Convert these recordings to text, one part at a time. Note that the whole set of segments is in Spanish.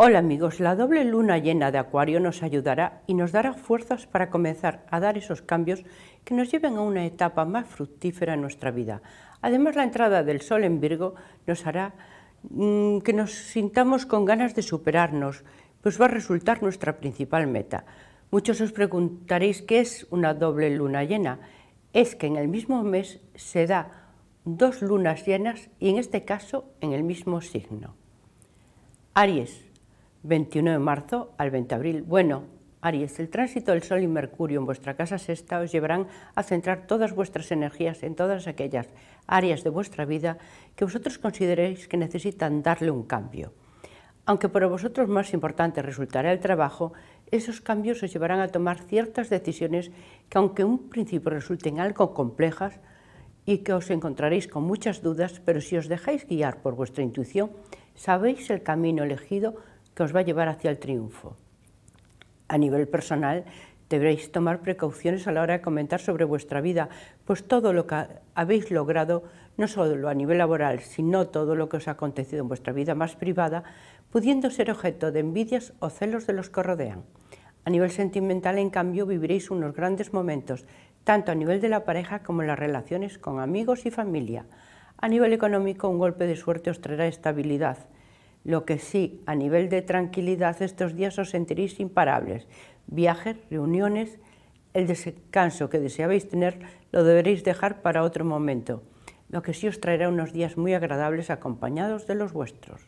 Hola amigos, la doble luna llena de Acuario nos ayudará y nos dará fuerzas para comenzar a dar esos cambios que nos lleven a una etapa más fructífera en nuestra vida. Además, la entrada del Sol en Virgo nos hará mm, que nos sintamos con ganas de superarnos, pues va a resultar nuestra principal meta. Muchos os preguntaréis qué es una doble luna llena. Es que en el mismo mes se da dos lunas llenas y en este caso en el mismo signo. Aries, 21 de marzo al 20 de abril. Bueno, Aries, el tránsito del Sol y Mercurio en vuestra casa sexta os llevarán a centrar todas vuestras energías en todas aquellas áreas de vuestra vida que vosotros consideréis que necesitan darle un cambio. Aunque para vosotros más importante resultará el trabajo, esos cambios os llevarán a tomar ciertas decisiones que aunque en un principio resulten algo complejas y que os encontraréis con muchas dudas, pero si os dejáis guiar por vuestra intuición, sabéis el camino elegido que os va a llevar hacia el triunfo. A nivel personal, deberéis tomar precauciones a la hora de comentar sobre vuestra vida, pues todo lo que habéis logrado, no solo a nivel laboral, sino todo lo que os ha acontecido en vuestra vida más privada, pudiendo ser objeto de envidias o celos de los que rodean. A nivel sentimental, en cambio, viviréis unos grandes momentos, tanto a nivel de la pareja como en las relaciones con amigos y familia. A nivel económico, un golpe de suerte os traerá estabilidad lo que sí, a nivel de tranquilidad, estos días os sentiréis imparables. Viajes, reuniones, el descanso que deseabais tener lo deberéis dejar para otro momento, lo que sí os traerá unos días muy agradables acompañados de los vuestros.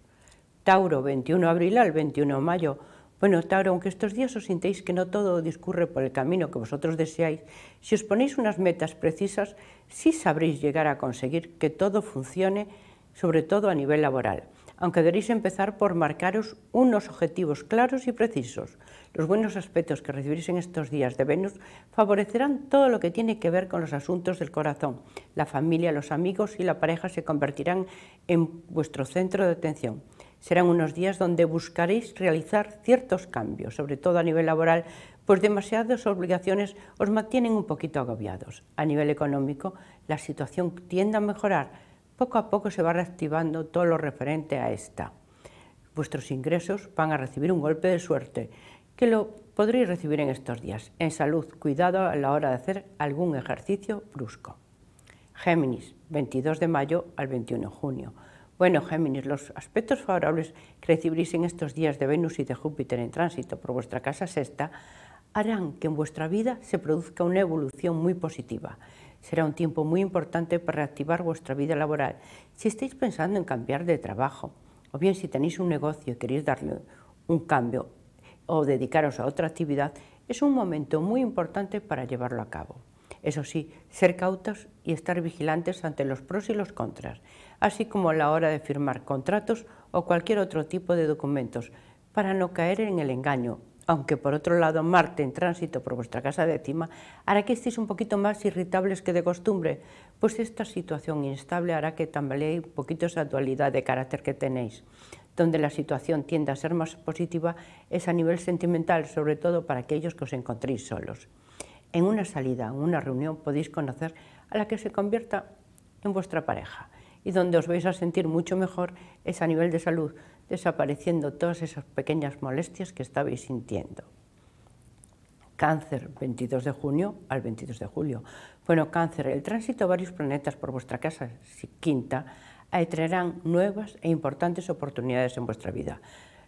Tauro, 21 de abril al 21 de mayo. Bueno, Tauro, aunque estos días os sintéis que no todo discurre por el camino que vosotros deseáis, si os ponéis unas metas precisas, sí sabréis llegar a conseguir que todo funcione, sobre todo a nivel laboral aunque deberéis empezar por marcaros unos objetivos claros y precisos. Los buenos aspectos que recibiréis en estos días de Venus favorecerán todo lo que tiene que ver con los asuntos del corazón. La familia, los amigos y la pareja se convertirán en vuestro centro de atención. Serán unos días donde buscaréis realizar ciertos cambios, sobre todo a nivel laboral, pues demasiadas obligaciones os mantienen un poquito agobiados. A nivel económico, la situación tiende a mejorar, poco a poco se va reactivando todo lo referente a esta. Vuestros ingresos van a recibir un golpe de suerte que lo podréis recibir en estos días. En salud, cuidado a la hora de hacer algún ejercicio brusco. Géminis, 22 de mayo al 21 de junio. Bueno, Géminis, los aspectos favorables que recibiréis en estos días de Venus y de Júpiter en tránsito por vuestra casa sexta harán que en vuestra vida se produzca una evolución muy positiva. Será un tiempo muy importante para reactivar vuestra vida laboral si estáis pensando en cambiar de trabajo o bien si tenéis un negocio y queréis darle un cambio o dedicaros a otra actividad, es un momento muy importante para llevarlo a cabo. Eso sí, ser cautos y estar vigilantes ante los pros y los contras, así como a la hora de firmar contratos o cualquier otro tipo de documentos, para no caer en el engaño aunque por otro lado Marte en tránsito por vuestra casa décima hará que estéis un poquito más irritables que de costumbre, pues esta situación instable hará que tambaleéis un poquito esa dualidad de carácter que tenéis. Donde la situación tiende a ser más positiva es a nivel sentimental, sobre todo para aquellos que os encontréis solos. En una salida, en una reunión, podéis conocer a la que se convierta en vuestra pareja y donde os vais a sentir mucho mejor es a nivel de salud, desapareciendo todas esas pequeñas molestias que estabais sintiendo. Cáncer, 22 de junio al 22 de julio. Bueno, cáncer, el tránsito a varios planetas por vuestra casa quinta traerán nuevas e importantes oportunidades en vuestra vida.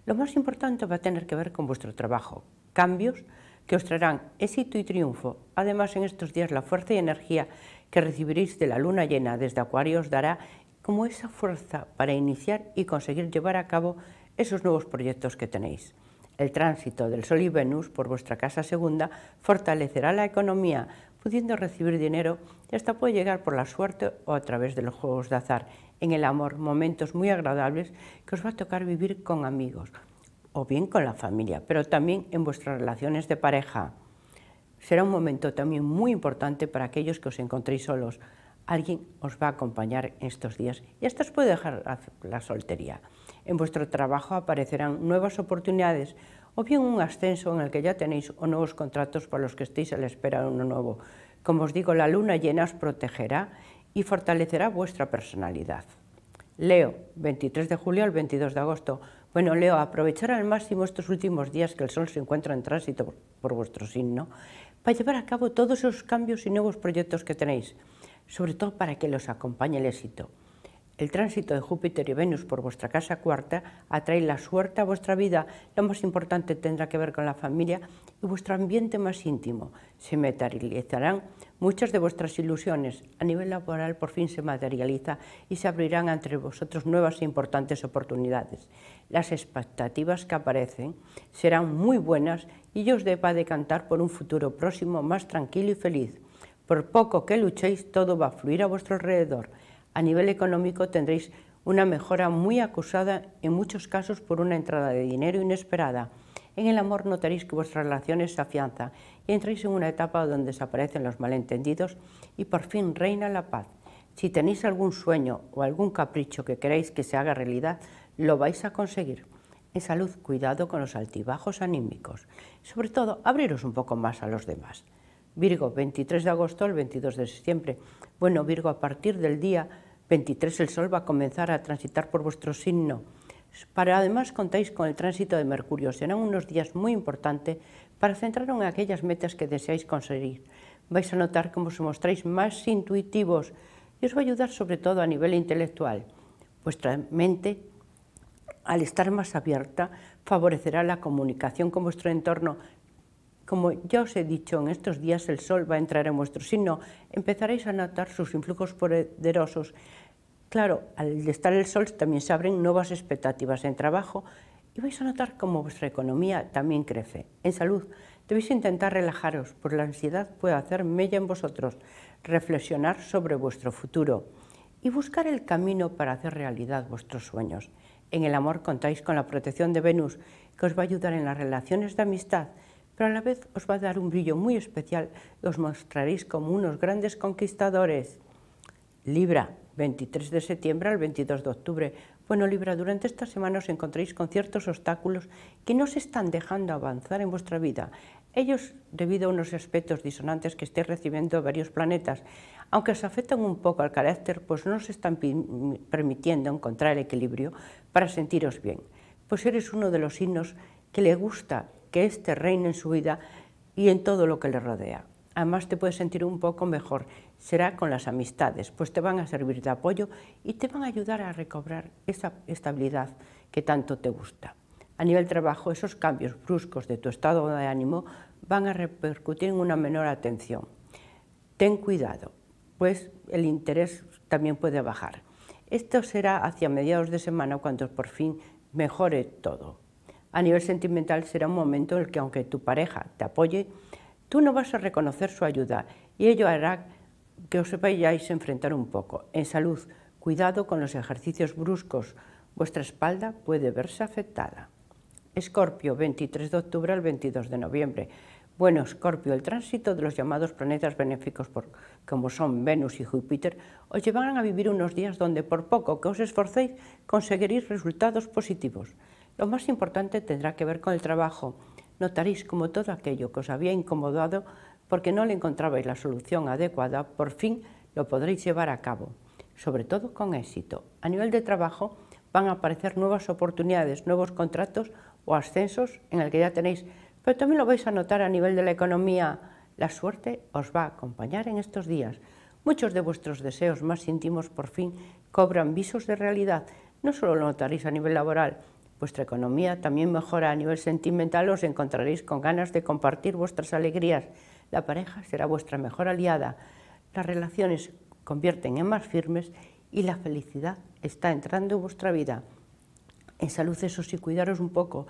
Lo más importante va a tener que ver con vuestro trabajo, cambios que os traerán éxito y triunfo. Además, en estos días la fuerza y energía que recibiréis de la luna llena desde Acuario os dará como esa fuerza para iniciar y conseguir llevar a cabo esos nuevos proyectos que tenéis. El tránsito del Sol y Venus por vuestra casa segunda fortalecerá la economía, pudiendo recibir dinero y hasta puede llegar por la suerte o a través de los juegos de azar. En el amor, momentos muy agradables que os va a tocar vivir con amigos o bien con la familia, pero también en vuestras relaciones de pareja. Será un momento también muy importante para aquellos que os encontréis solos, alguien os va a acompañar en estos días y hasta os puede dejar la soltería. En vuestro trabajo aparecerán nuevas oportunidades o bien un ascenso en el que ya tenéis o nuevos contratos para los que estéis a la espera de uno nuevo. Como os digo, la luna llena os protegerá y fortalecerá vuestra personalidad. Leo, 23 de julio al 22 de agosto. Bueno, Leo, aprovechar al máximo estos últimos días que el Sol se encuentra en tránsito por vuestro signo para llevar a cabo todos esos cambios y nuevos proyectos que tenéis sobre todo para que los acompañe el éxito. El tránsito de Júpiter y Venus por vuestra casa cuarta atrae la suerte a vuestra vida. Lo más importante tendrá que ver con la familia y vuestro ambiente más íntimo. Se materializarán muchas de vuestras ilusiones. A nivel laboral por fin se materializa y se abrirán entre vosotros nuevas e importantes oportunidades. Las expectativas que aparecen serán muy buenas y yo os deba cantar por un futuro próximo más tranquilo y feliz. Por poco que luchéis, todo va a fluir a vuestro alrededor. A nivel económico tendréis una mejora muy acusada, en muchos casos por una entrada de dinero inesperada. En el amor notaréis que vuestras relación se afianza y entráis en una etapa donde desaparecen los malentendidos y por fin reina la paz. Si tenéis algún sueño o algún capricho que queréis que se haga realidad, lo vais a conseguir. En salud, cuidado con los altibajos anímicos. Sobre todo, abriros un poco más a los demás. Virgo, 23 de agosto al 22 de septiembre. Bueno, Virgo, a partir del día 23 el Sol va a comenzar a transitar por vuestro signo. Para además contáis con el tránsito de Mercurio. Serán unos días muy importantes para centraros en aquellas metas que deseáis conseguir. Vais a notar cómo os mostráis más intuitivos y os va a ayudar sobre todo a nivel intelectual. Vuestra mente, al estar más abierta, favorecerá la comunicación con vuestro entorno como ya os he dicho, en estos días el Sol va a entrar en vuestro signo, empezaréis a notar sus influjos poderosos. Claro, al estar el Sol también se abren nuevas expectativas en trabajo y vais a notar cómo vuestra economía también crece. En salud, debéis intentar relajaros, por pues la ansiedad puede hacer mella en vosotros, reflexionar sobre vuestro futuro y buscar el camino para hacer realidad vuestros sueños. En el amor contáis con la protección de Venus, que os va a ayudar en las relaciones de amistad pero a la vez os va a dar un brillo muy especial, os mostraréis como unos grandes conquistadores. Libra, 23 de septiembre al 22 de octubre. Bueno, Libra, durante esta semana os encontréis con ciertos obstáculos que no se están dejando avanzar en vuestra vida. Ellos, debido a unos aspectos disonantes que estéis recibiendo varios planetas, aunque os afectan un poco al carácter, pues no os están permitiendo encontrar el equilibrio para sentiros bien. Pues eres uno de los signos que le gusta que éste reine en su vida y en todo lo que le rodea. Además te puedes sentir un poco mejor, será con las amistades, pues te van a servir de apoyo y te van a ayudar a recobrar esa estabilidad que tanto te gusta. A nivel trabajo, esos cambios bruscos de tu estado de ánimo van a repercutir en una menor atención. Ten cuidado, pues el interés también puede bajar. Esto será hacia mediados de semana cuando por fin mejore todo a nivel sentimental será un momento en el que aunque tu pareja te apoye, tú no vas a reconocer su ayuda y ello hará que os a enfrentar un poco. En salud, cuidado con los ejercicios bruscos, vuestra espalda puede verse afectada. Escorpio, 23 de octubre al 22 de noviembre. Bueno, Escorpio, el tránsito de los llamados planetas benéficos, como son Venus y Júpiter, os llevarán a vivir unos días donde por poco que os esforcéis conseguiréis resultados positivos. Lo más importante tendrá que ver con el trabajo. Notaréis como todo aquello que os había incomodado porque no le encontrabais la solución adecuada, por fin lo podréis llevar a cabo, sobre todo con éxito. A nivel de trabajo van a aparecer nuevas oportunidades, nuevos contratos o ascensos en el que ya tenéis, pero también lo vais a notar a nivel de la economía. La suerte os va a acompañar en estos días. Muchos de vuestros deseos más íntimos por fin cobran visos de realidad. No solo lo notaréis a nivel laboral, vuestra economía también mejora a nivel sentimental, os encontraréis con ganas de compartir vuestras alegrías. La pareja será vuestra mejor aliada. Las relaciones convierten en más firmes y la felicidad está entrando en vuestra vida. En salud, eso sí, cuidaros un poco.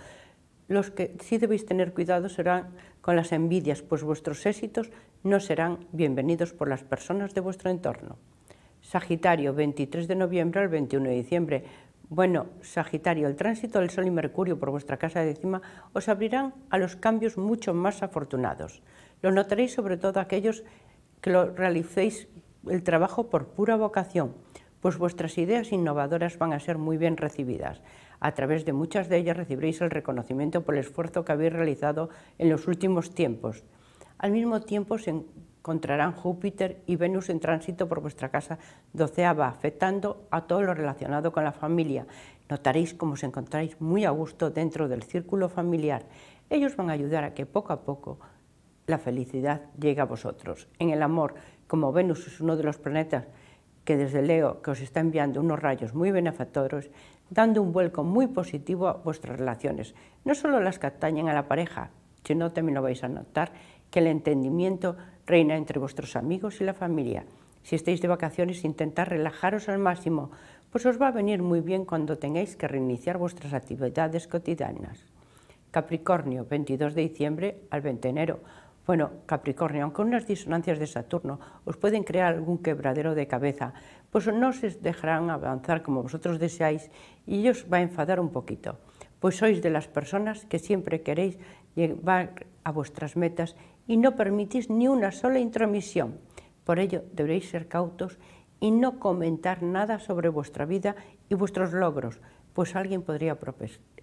Los que sí debéis tener cuidado serán con las envidias, pues vuestros éxitos no serán bienvenidos por las personas de vuestro entorno. Sagitario, 23 de noviembre al 21 de diciembre. Bueno, Sagitario, el tránsito del Sol y Mercurio por vuestra casa décima os abrirán a los cambios mucho más afortunados. Lo notaréis sobre todo aquellos que lo realicéis el trabajo por pura vocación, pues vuestras ideas innovadoras van a ser muy bien recibidas. A través de muchas de ellas recibiréis el reconocimiento por el esfuerzo que habéis realizado en los últimos tiempos. Al mismo tiempo, encontrarán Júpiter y Venus en tránsito por vuestra casa doceava, afectando a todo lo relacionado con la familia. Notaréis cómo os encontráis muy a gusto dentro del círculo familiar. Ellos van a ayudar a que poco a poco la felicidad llegue a vosotros. En el amor, como Venus es uno de los planetas que desde Leo que os está enviando unos rayos muy benefactores, dando un vuelco muy positivo a vuestras relaciones, no solo las que atañen a la pareja, sino también lo vais a notar que el entendimiento reina entre vuestros amigos y la familia. Si estáis de vacaciones, intentad relajaros al máximo, pues os va a venir muy bien cuando tengáis que reiniciar vuestras actividades cotidianas. Capricornio, 22 de diciembre al 20 de enero. Bueno, Capricornio, aunque unas disonancias de Saturno os pueden crear algún quebradero de cabeza, pues no os dejarán avanzar como vosotros deseáis y os va a enfadar un poquito, pues sois de las personas que siempre queréis llevar a vuestras metas y no permitís ni una sola intromisión. Por ello deberéis ser cautos y no comentar nada sobre vuestra vida y vuestros logros, pues alguien podría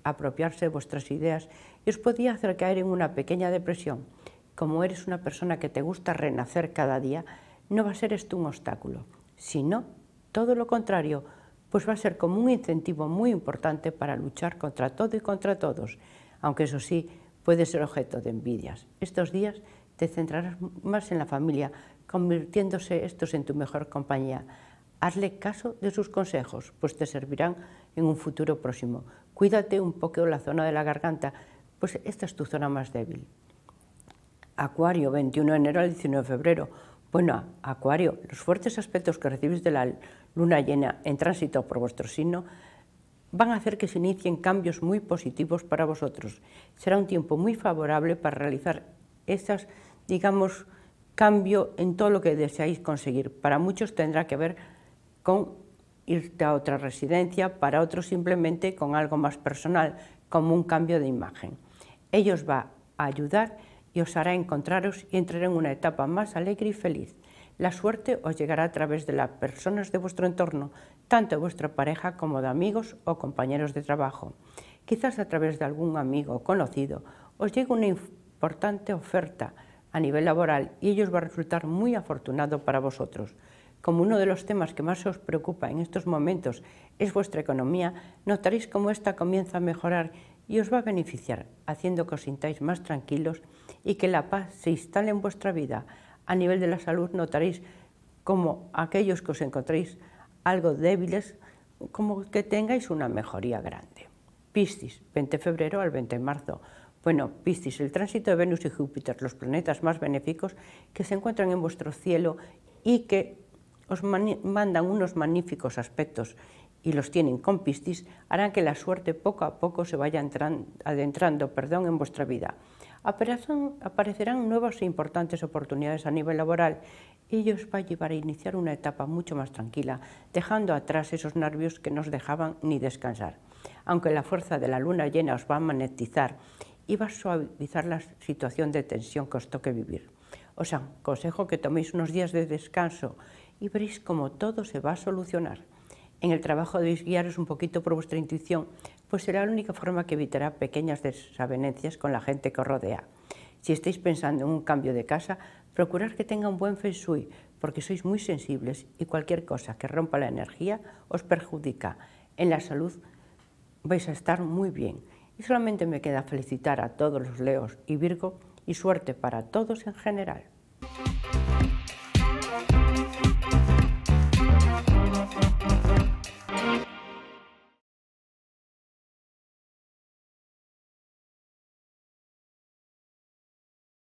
apropiarse de vuestras ideas y os podría hacer caer en una pequeña depresión. Como eres una persona que te gusta renacer cada día, no va a ser esto un obstáculo, sino todo lo contrario, pues va a ser como un incentivo muy importante para luchar contra todo y contra todos, aunque eso sí, puede ser objeto de envidias. Estos días te centrarás más en la familia, convirtiéndose estos en tu mejor compañía. Hazle caso de sus consejos, pues te servirán en un futuro próximo. Cuídate un poco la zona de la garganta, pues esta es tu zona más débil. Acuario, 21 de enero al 19 de febrero. Bueno, Acuario, los fuertes aspectos que recibís de la luna llena en tránsito por vuestro signo van a hacer que se inicien cambios muy positivos para vosotros. Será un tiempo muy favorable para realizar esas, digamos, cambio en todo lo que deseáis conseguir. Para muchos tendrá que ver con irte a otra residencia, para otros simplemente con algo más personal, como un cambio de imagen. Ellos va a ayudar y os hará encontraros y entrar en una etapa más alegre y feliz. La suerte os llegará a través de las personas de vuestro entorno, tanto de vuestra pareja como de amigos o compañeros de trabajo. Quizás a través de algún amigo o conocido os llegue una importante oferta a nivel laboral y ello os va a resultar muy afortunado para vosotros. Como uno de los temas que más os preocupa en estos momentos es vuestra economía, notaréis cómo esta comienza a mejorar y os va a beneficiar, haciendo que os sintáis más tranquilos y que la paz se instale en vuestra vida. A nivel de la salud notaréis cómo aquellos que os encontréis algo débiles, como que tengáis una mejoría grande. Piscis, 20 de febrero al 20 de marzo. Bueno, Piscis, el tránsito de Venus y Júpiter, los planetas más benéficos que se encuentran en vuestro cielo y que os mandan unos magníficos aspectos y los tienen con Piscis, harán que la suerte poco a poco se vaya adentrando perdón, en vuestra vida aparecerán nuevas e importantes oportunidades a nivel laboral y os va a llevar a iniciar una etapa mucho más tranquila, dejando atrás esos nervios que nos dejaban ni descansar. Aunque la fuerza de la luna llena os va a magnetizar y va a suavizar la situación de tensión que os toque vivir. Os aconsejo que toméis unos días de descanso y veréis cómo todo se va a solucionar. En el trabajo debéis guiaros un poquito por vuestra intuición, pues será la única forma que evitará pequeñas desavenencias con la gente que os rodea. Si estáis pensando en un cambio de casa, procurar que tenga un buen feng shui, porque sois muy sensibles y cualquier cosa que rompa la energía os perjudica. En la salud vais a estar muy bien. Y solamente me queda felicitar a todos los leos y Virgo y suerte para todos en general.